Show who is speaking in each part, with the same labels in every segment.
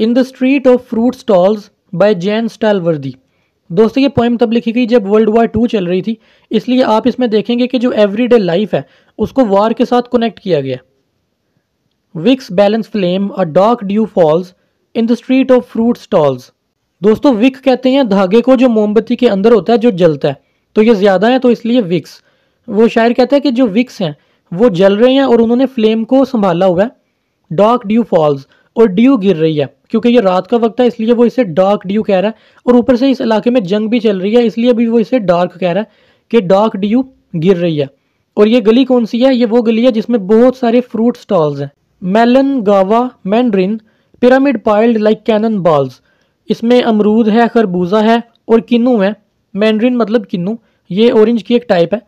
Speaker 1: in the street of fruit stalls by Jon Stallworthy दोस्तों ये poem तब लिखी गई जब वर्ल्ड वार टू चल रही थी इसलिए आप इसमें देखेंगे कि जो एवरीडे लाइफ है उसको वार के साथ कनेक्ट किया गया wicks balance flame a dark dew falls in the street of fruit stalls दोस्तों विक कहते हैं धागे को जो मोमबत्ती के अंदर होता है जो जलता है तो ये ज़्यादा है तो इसलिए विक्स वो शायर कहता है कि जो विक्स हैं वो जल रहे हैं और उन्होंने फ्लेम को संभाला हुआ है डार्क ड्यू फॉल्स और ड्यू गिर रही है क्योंकि ये रात का वक्त है इसलिए वो इसे डार्क ड्यू कह रहा है और ऊपर से इस इलाके में जंग भी चल रही है इसलिए भी वो इसे डार्क कह रहा है कि डार्क ड्यू गिर रही है और ये गली कौन सी है ये वो गली है जिसमें बहुत सारे फ्रूट स्टॉल्स हैं melon guava mandarin pyramid piled like cannon balls इसमें अमरूद है खरबूजा है और किन्नू है मैंड्रिन मतलब किन्नू ये ऑरेंज की एक टाइप है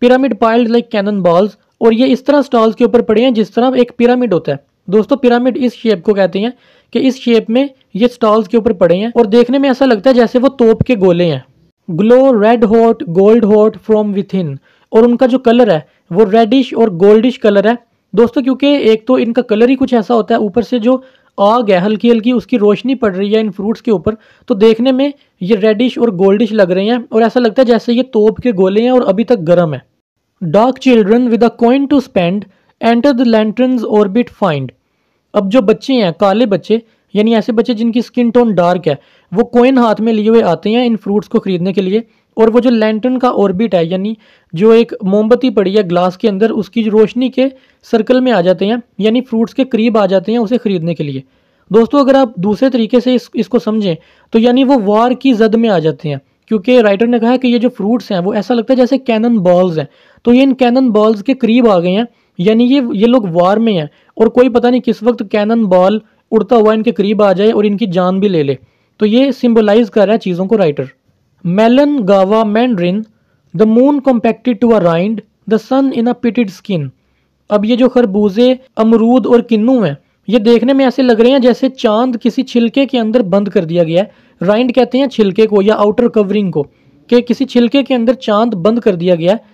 Speaker 1: pyramid piled like cannon balls और ये इस तरह स्टॉल्स के ऊपर पड़े हैं जिस तरह एक पिरामिड होता है दोस्तों पिरामिड इस शेप को कहते हैं कि इस शेप में ये स्टॉल्स के ऊपर पड़े हैं और देखने में ऐसा लगता है जैसे वो तोप के गोले हैं glow red hot gold hot from within और उनका जो कलर है वो रेडिश और गोल्डिश कलर है दोस्तों क्योंकि एक तो इनका कलर ही कुछ ऐसा होता है ऊपर से जो आग है हल्की हल्की उसकी रोशनी पड़ रही है इन फ्रूट्स के ऊपर तो देखने में ये रेडिश और गोल्डिश लग रहे हैं और ऐसा लगता है जैसे ये तोप के गोले हैं और अभी तक गर्म है dark children with a coin to spend enter the lantern orbit find अब जो बच्चे हैं काले बच्चे यानी ऐसे बच्चे जिनकी स्किन टोन डार्क है वो कोइन हाथ में लिए हुए आते हैं इन फ्रूट्स को खरीदने के लिए और वो जो लैंटर्न का ऑर्बिट है यानी जो एक मोमबत्ती पड़ी है ग्लास के अंदर उसकी रोशनी के सर्कल में आ जाते हैं यानी फ्रूट्स के करीब आ जाते हैं उसे ख़रीदने के लिए दोस्तों अगर आप दूसरे तरीके से इस, इसको समझें तो यानी वो वार की जद में आ जाते हैं क्योंकि राइटर ने कहा कि ये जो फ्रूट्स हैं वो ऐसा लगता है जैसे कैनन बॉल्स हैं तो ये इन कैनन बॉल्स के करीब आ गए हैं यानी ये ये लोग वार में हैं और कोई पता नहीं किस वक्त कैनन बॉल उड़ता हुआ इनके करीब आ जाए और इनकी जान भी ले ले तो ये सिम्बोलाइज कर रहा है चीज़ों को writer melon guava mandarin the moon compacted to a rind the sun in a pitted skin अब ये जो खरबूजे अमरूद और किन्नू हैं ये देखने में ऐसे लग रहे हैं जैसे चांद किसी छिलके के अंदर बंद कर दिया गया है राइंड कहते हैं छिलके को या आउटर कवरिंग को कि किसी छिलके के अंदर चांद बंद कर दिया गया है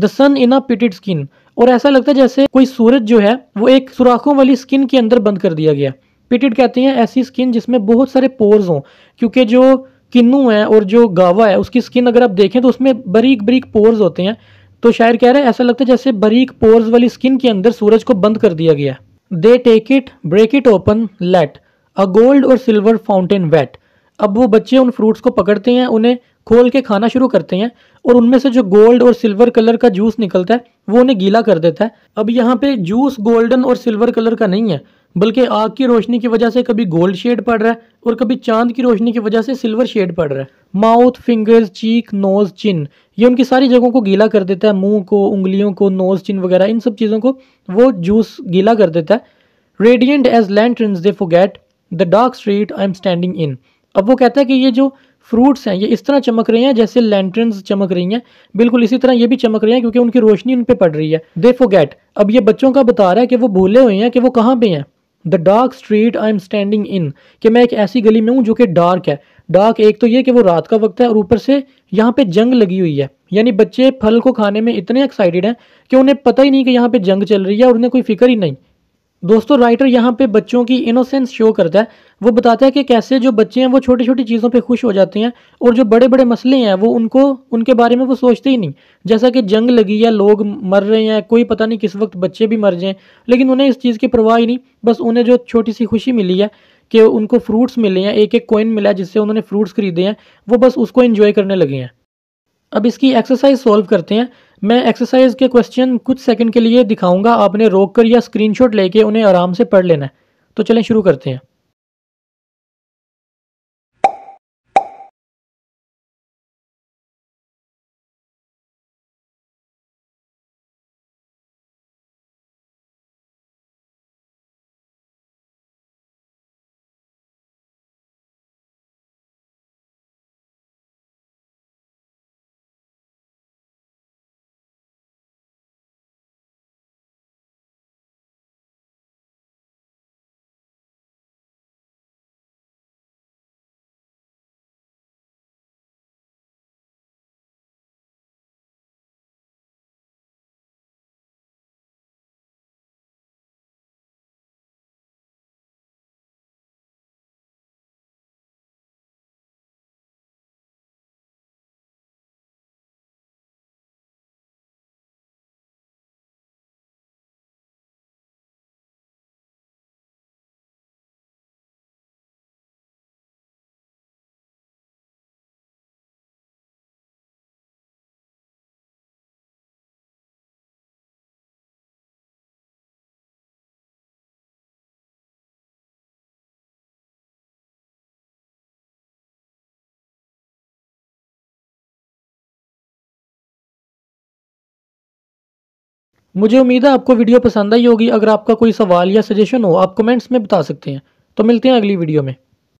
Speaker 1: the sun in a pitted skin और ऐसा लगता है जैसे कोई सूरज जो है वो एक सुराखों वाली स्किन के अंदर बंद कर दिया गया पिटिड कहते हैं ऐसी स्किन जिसमें बहुत सारे पोर्स हों क्योंकि जो किन्नू है और जो गावा है उसकी स्किन अगर आप देखें तो उसमें बरीक बरीक पोर्स होते हैं तो शायर कह रहे हैं ऐसा लगता है जैसे बरीक पोर्स वाली स्किन के अंदर सूरज को बंद कर दिया गया they take it break it open let a gold और सिल्वर फाउंटेन वेट अब वो बच्चे उन फ्रूट्स को पकड़ते हैं उन्हें खोल के खाना शुरू करते हैं और उनमें से जो गोल्ड और सिल्वर कलर का जूस निकलता है वो उन्हें गीला कर देता है अब यहाँ पे जूस गोल्डन और सिल्वर कलर का नहीं है बल्कि आग की रोशनी की वजह से कभी गोल्ड शेड पड़ रहा है और कभी चांद की रोशनी की वजह से सिल्वर शेड पड़ रहा है mouth fingers cheek nose chin ये उनकी सारी जगहों को गीला कर देता है मुंह को उंगलियों को नोज चिन वगैरह इन सब चीज़ों को वो जूस गीला कर देता है radiant as lamps they forget the dark street I am standing in अब वो कहता है कि ये जो फ्रूट्स हैं ये इस तरह चमक रहे हैं जैसे लैंटर्न चमक रही हैं बिल्कुल इसी तरह ये भी चमक रहे हैं क्योंकि उनकी रोशनी उन पर पड़ रही है दे फोगेट अब ये बच्चों का बता रहा है कि वो भूले हुए हैं कि वो कहाँ पे हैं the dark street I am standing in कि मैं एक ऐसी गली में हूँ जो कि डार्क है डार्क एक तो ये कि वो रात का वक्त है और ऊपर से यहाँ पे जंग लगी हुई है यानी बच्चे फल को खाने में इतने एक्साइटेड हैं कि उन्हें पता ही नहीं कि यहाँ पे जंग चल रही है और उन्हें कोई फिक्र ही नहीं दोस्तों राइटर यहाँ पे बच्चों की इनोसेंस शो करता है वो बताता है कि कैसे जो बच्चे हैं वो छोटी छोटी चीज़ों पे खुश हो जाते हैं और जो बड़े बड़े मसले हैं वो उनको उनके बारे में वो सोचते ही नहीं जैसा कि जंग लगी है लोग मर रहे हैं कोई पता नहीं किस वक्त बच्चे भी मर जाएं लेकिन उन्हें इस चीज़ की परवाह ही नहीं बस उन्हें जो छोटी सी खुशी मिली है कि उनको फ्रूट्स मिले हैं एक एक कोइन मिला है जिससे उन्होंने फ्रूट्स खरीदे हैं वो बस उसको इन्जॉय करने लगे हैं अब इसकी एक्सरसाइज सॉल्व करते हैं मैं एक्सरसाइज के क्वेश्चन कुछ सेकंड के लिए दिखाऊंगा आपने रोक कर या स्क्रीनशॉट लेके उन्हें आराम से पढ़ लेना है तो चलें शुरू करते हैं मुझे उम्मीद है आपको वीडियो पसंद आई होगी अगर आपका कोई सवाल या सजेशन हो आप कमेंट्स में बता सकते हैं तो मिलते हैं अगली वीडियो में